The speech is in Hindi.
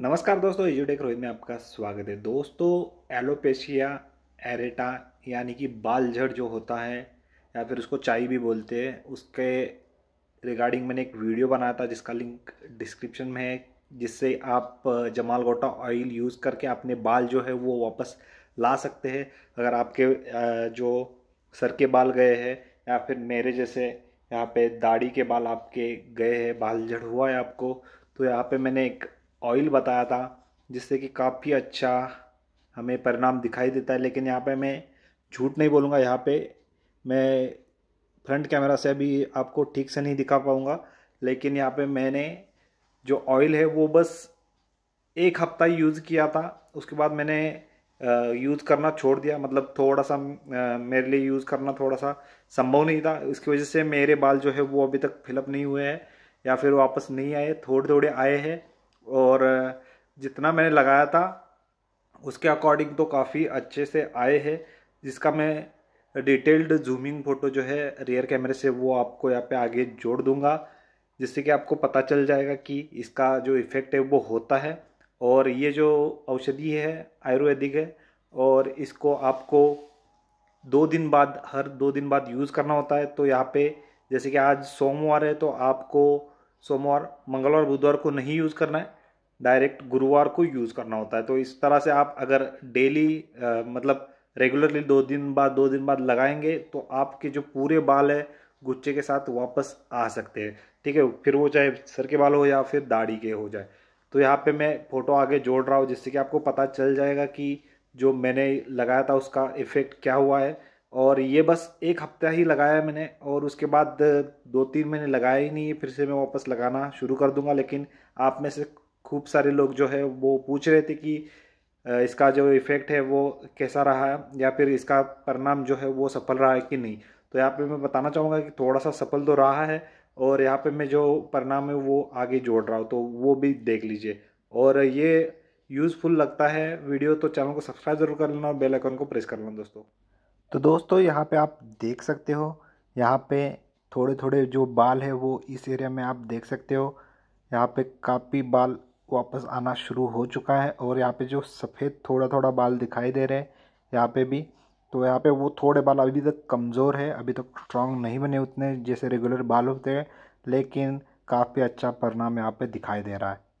नमस्कार दोस्तों एजुटेक रोहित में आपका स्वागत है दोस्तों एलोपेशिया एरेटा यानी कि बाल झड़ जो होता है या फिर उसको चाय भी बोलते हैं उसके रिगार्डिंग मैंने एक वीडियो बनाया था जिसका लिंक डिस्क्रिप्शन में है जिससे आप जमाल गोटा ऑयल यूज़ करके अपने बाल जो है वो वापस ला सकते हैं अगर आपके जो सर के बाल गए हैं या फिर मेरे जैसे यहाँ पे दाढ़ी के बाल आपके गए हैं बाल झड़ हुआ है आपको तो यहाँ पे मैंने एक ऑयल बताया था जिससे कि काफ़ी अच्छा हमें परिणाम दिखाई देता है लेकिन यहाँ पे मैं झूठ नहीं बोलूँगा यहाँ पे मैं फ्रंट कैमरा से अभी आपको ठीक से नहीं दिखा पाऊँगा लेकिन यहाँ पे मैंने जो ऑयल है वो बस एक हफ्ता ही यूज़ किया था उसके बाद मैंने यूज़ करना छोड़ दिया मतलब थोड़ा सा मेरे लिए यूज़ करना थोड़ा सा संभव नहीं था इसकी वजह से मेरे बाल जो है वो अभी तक फिलअप नहीं हुए हैं या फिर वापस नहीं आए थोड़े थोड़े आए हैं और जितना मैंने लगाया था उसके अकॉर्डिंग तो काफ़ी अच्छे से आए हैं जिसका मैं डिटेल्ड जूमिंग फ़ोटो जो है रियर कैमरे से वो आपको यहाँ पे आगे जोड़ दूंगा जिससे कि आपको पता चल जाएगा कि इसका जो इफ़ेक्ट है वो होता है और ये जो औषधि है आयुर्वेदिक है और इसको आपको दो दिन बाद हर दो दिन बाद यूज़ करना होता है तो यहाँ पे जैसे कि आज सोमवार है तो आपको सोमवार मंगलवार बुधवार को नहीं यूज़ करना है डायरेक्ट गुरुवार को यूज़ करना होता है तो इस तरह से आप अगर डेली मतलब रेगुलरली दो दिन बाद दो दिन बाद लगाएंगे तो आपके जो पूरे बाल है गुच्छे के साथ वापस आ सकते हैं ठीक है फिर वो चाहे सर के बाल हो या फिर दाढ़ी के हो जाए तो यहाँ पे मैं फ़ोटो आगे जोड़ रहा हूँ जिससे कि आपको पता चल जाएगा कि जो मैंने लगाया था उसका इफ़ेक्ट क्या हुआ है और ये बस एक हफ्ता ही लगाया मैंने और उसके बाद दो तीन महीने लगाया ही नहीं है फिर से मैं वापस लगाना शुरू कर दूंगा लेकिन आप में से खूब सारे लोग जो है वो पूछ रहे थे कि इसका जो इफ़ेक्ट है वो कैसा रहा है या फिर इसका परिणाम जो है वो सफल रहा है कि नहीं तो यहाँ पे मैं बताना चाहूँगा कि थोड़ा सा सफल तो रहा है और यहाँ पे मैं जो परिणाम है वो आगे जोड़ रहा हूँ तो वो भी देख लीजिए और ये यूज़फुल लगता है वीडियो तो चैनल को सब्सक्राइब जरूर कर लेना और बेल आइकन को प्रेस कर लेना दोस्तों तो दोस्तों यहाँ पे आप देख सकते हो यहाँ पे थोड़े थोड़े जो बाल है वो इस एरिया में आप देख सकते हो यहाँ पे काफ़ी बाल वापस आना शुरू हो चुका है और यहाँ पे जो सफ़ेद थोड़ा थोड़ा बाल दिखाई दे रहे हैं यहाँ पे भी तो यहाँ पे वो थोड़े बाल अभी तक कमज़ोर है अभी तक स्ट्रांग नहीं बने उतने जैसे रेगुलर बाल होते हैं लेकिन काफ़ी अच्छा परिणाम यहाँ पर दिखाई दे रहा है